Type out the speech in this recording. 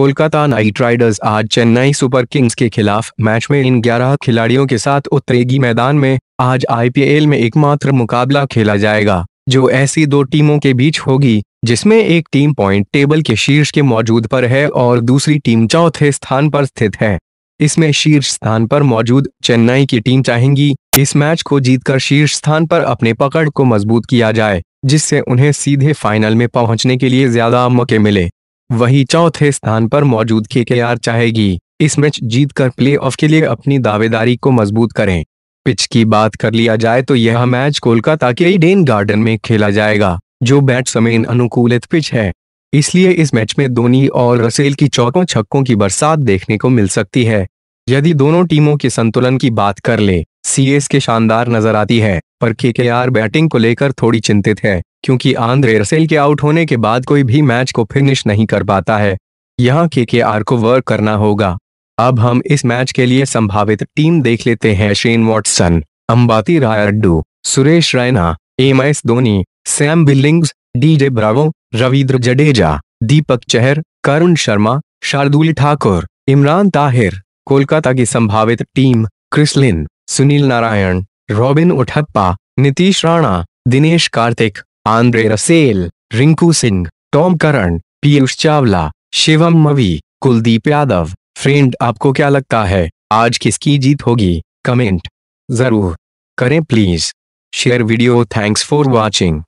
Kolkata night Riders आज Chennai super Kings के खिलाफ मैच में इन 11 खिलाड़ियों के साथ उतरेगी मैदान में आज आईपीएल में एकमात्र मुकाबला खेला जाएगा जो ऐसी दो टीमों के बीच होगी जिसमें एक टीम पॉइंट टेबल के शीर्ष के मौजूद पर है और दूसरी टीम चौथे स्थान पर स्थित है इसमें शीर्ष स्थान पर मौजूद चेन्नई की टीम चाहेंगी इस मैच को जीतकर शीर्ष स्थान पर अपने पकड़ को मजबूत किया जाए जिससे उन्हें सीधे फाइनल में पहुंचने के लिए ज्यादा मौके मिले वहीं चौथे स्थान पर मौजूद आर चाहेगी इस मैच जीतकर प्लेऑफ के लिए अपनी दावेदारी को मजबूत करें पिच की बात कर लिया जाए तो यह मैच कोलकाता के ईडेन गार्डन में खेला जाएगा जो बैट बैट्समैन अनुकूलित पिच है इसलिए इस मैच में धोनी और रसेल की चौकों छक्कों की बरसात देखने को मिल सकती है यदि दोनों टीमों के संतुलन की बात कर ले सीएस के शानदार नजर आती है पर के बैटिंग को लेकर थोड़ी चिंतित है क्योंकि आंद्रे रसेल के आउट होने के बाद कोई भी मैच को फिनिश नहीं कर पाता है यहाँ के के आर को वर्क करना होगा अब हम इस मैच के लिए संभावित टीम देख लेते हैं Shane Watson Ambati Rayudu Suresh Raina M S Dhoni Sam Billings DJ Bravo Ravindra Jadeja Deepak Chahar Karun Sharma Shardul Thakur Imran Tahir Kolkata की संभावित team Chris Lynn Sunil Narine Robin Uthappa Nitish Rana Dinesh Karthik Andre Russell Rinku Singh Tom Curran Piyush Chawla Shivam Mavi Kuldeep Yadav friend आपको क्या लगता है आज किसकी जीत होगी कमेंट जरूर करें please share video thanks for watching